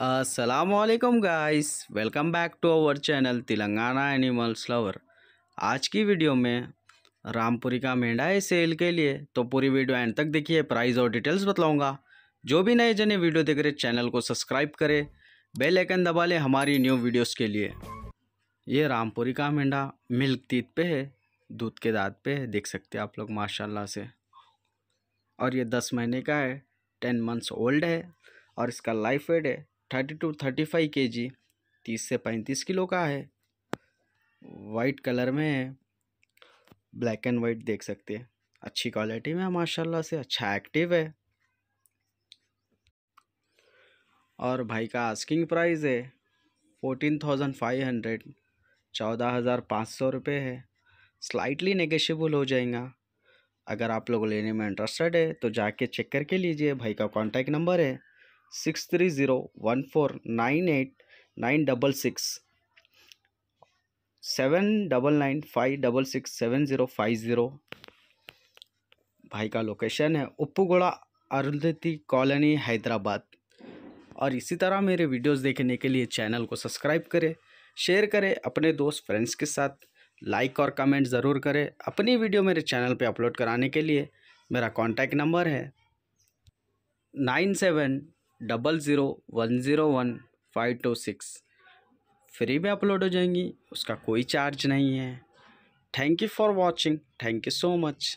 असलकम guys welcome back to our channel Telangana animals lover आज की वीडियो में रामपुरी का मेंढा है सेल के लिए तो पूरी वीडियो एंड तक देखिए प्राइस और डिटेल्स बताऊंगा जो भी नए जने वीडियो देख रहे चैनल को सब्सक्राइब करें बेल आइकन दबा लें हमारी न्यू वीडियोस के लिए ये रामपुरी का मेंढा मिल्क तीत पे है दूध के दाँत पे है देख सकते आप लोग माशाला से और ये दस महीने का है टेन मंथ्स ओल्ड है और इसका लाइफ वेट है thirty two thirty five K G तीस से पैंतीस किलो का है वाइट कलर में है ब्लैक एंड वाइट देख सकते हैं अच्छी क्वालिटी में है माशाल्लाह से अच्छा एक्टिव है और भाई का आस्किंग प्राइस है फोर्टीन थाउजेंड फाइव हंड्रेड चौदह हज़ार पाँच सौ रुपये है स्लाइटली नेगेशियबल हो जाएगा अगर आप लोग लेने में इंटरेस्टेड है तो जाके चेक करके लीजिए भाई का कांटेक्ट नंबर है six three zero one four nine eight nine double six seven double nine five double six seven zero five zero भाई का लोकेशन है उपगोड़ा अरुंधति कॉलोनी हैदराबाद और इसी तरह मेरे वीडियोस देखने के लिए चैनल को सब्सक्राइब करें शेयर करें अपने दोस्त फ्रेंड्स के साथ लाइक और कमेंट ज़रूर करें अपनी वीडियो मेरे चैनल पे अपलोड कराने के लिए मेरा कॉन्टैक्ट नंबर है nine seven double zero one zero one five two six free में अपलोड हो जाएंगी उसका कोई चार्ज नहीं है thank you for watching thank you so much